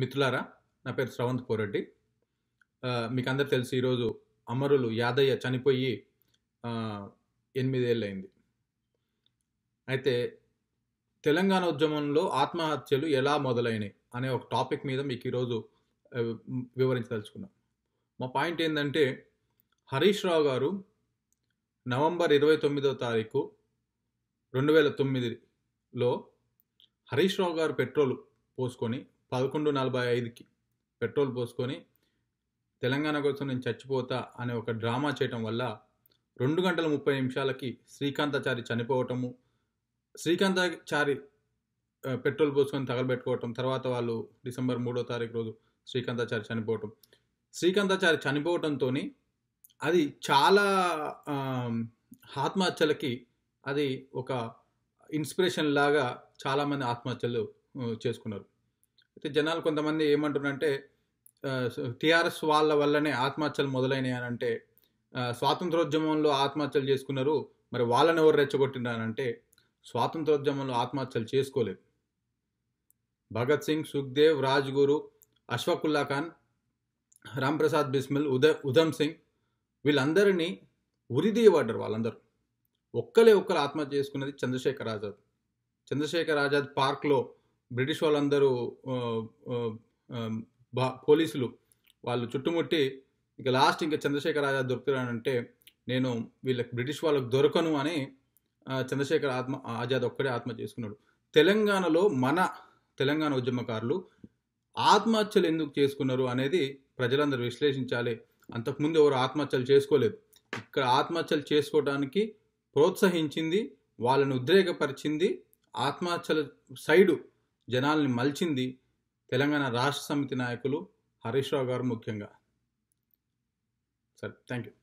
మిత్రులారా నా పేరు శ్రవంత్ పోరెడ్డి మీకు అందరు తెలిసి ఈరోజు అమరులు యాదయ్య చనిపోయి ఎనిమిదేళ్ళు అయింది అయితే తెలంగాణ ఉద్యమంలో ఆత్మహత్యలు ఎలా మొదలైనవి అనే ఒక టాపిక్ మీద మీకు ఈరోజు వివరించదలుచుకున్నాం మా పాయింట్ ఏంటంటే హరీష్ రావు గారు నవంబర్ ఇరవై తొమ్మిదో తారీఖు రెండు వేల తొమ్మిదిలో హరీష్ రావు గారు పెట్రోల్ పోసుకొని పదకొండు నలభై ఐదుకి పెట్రోల్ పోసుకొని తెలంగాణ కోసం నేను చచ్చిపోతా అనే ఒక డ్రామా చేయటం వల్ల రెండు గంటల ముప్పై నిమిషాలకి శ్రీకాంతాచారి చనిపోవటము శ్రీకాంతాచారి పెట్రోల్ పోసుకొని తగలబెట్టుకోవటం తర్వాత వాళ్ళు డిసెంబర్ మూడో తారీఖు రోజు శ్రీకాంతాచారి చనిపోవటం శ్రీకాంతాచారి చనిపోవటంతో అది చాలా ఆత్మహత్యలకి అది ఒక ఇన్స్పిరేషన్ లాగా చాలామంది ఆత్మహత్యలు చేసుకున్నారు అయితే జనాలు కొంతమంది ఏమంటున్నారంటే టీఆర్ఎస్ వాళ్ళ వల్లనే ఆత్మహత్యలు మొదలైనాయనంటే అంటే స్వాతంత్రోద్యమంలో ఆత్మహత్యలు చేసుకున్నారు మరి వాళ్ళని ఎవరు రెచ్చగొట్టినారంటే స్వాతంత్రోద్యమంలో ఆత్మహత్యలు చేసుకోలేదు భగత్ సింగ్ సుఖ్దేవ్ రాజ్గురు అశ్వకుల్లా ఖాన్ రాంప్రసాద్ బిస్మిల్ ఉద ఉధమ్ సింగ్ వీళ్ళందరినీ ఉరిదీయబడ్డారు వాళ్ళందరూ ఒక్కలే ఒక్కరు ఆత్మహత్య చేసుకున్నది చంద్రశేఖర్ ఆజాద్ చంద్రశేఖర్ ఆజాద్ పార్క్లో బ్రిటిష్ వాళ్ళందరూ పోలీసులు వాళ్ళు చుట్టుముట్టి ఇక లాస్ట్ ఇంకా చంద్రశేఖర్ ఆజాద్ దొరుకుతానంటే నేను వీళ్ళకి బ్రిటిష్ వాళ్ళకు దొరకను అని చంద్రశేఖర్ ఆత్మ ఆజాద్ ఒక్కడే ఆత్మ చేసుకున్నాడు తెలంగాణలో మన తెలంగాణ ఉద్యమకారులు ఆత్మహత్యలు ఎందుకు చేసుకున్నారు అనేది ప్రజలందరూ విశ్లేషించాలి అంతకుముందు ఎవరు ఆత్మహత్యలు చేసుకోలేదు ఇక్కడ ఆత్మహత్యలు చేసుకోవడానికి ప్రోత్సహించింది వాళ్ళని ఉద్రేకపరిచింది ఆత్మహత్యల సైడు జనాల్ని మలిచింది తెలంగాణ రాష్ట్ర సమితి నాయకులు హరీష్ రావు గారు ముఖ్యంగా సరే థ్యాంక్ యూ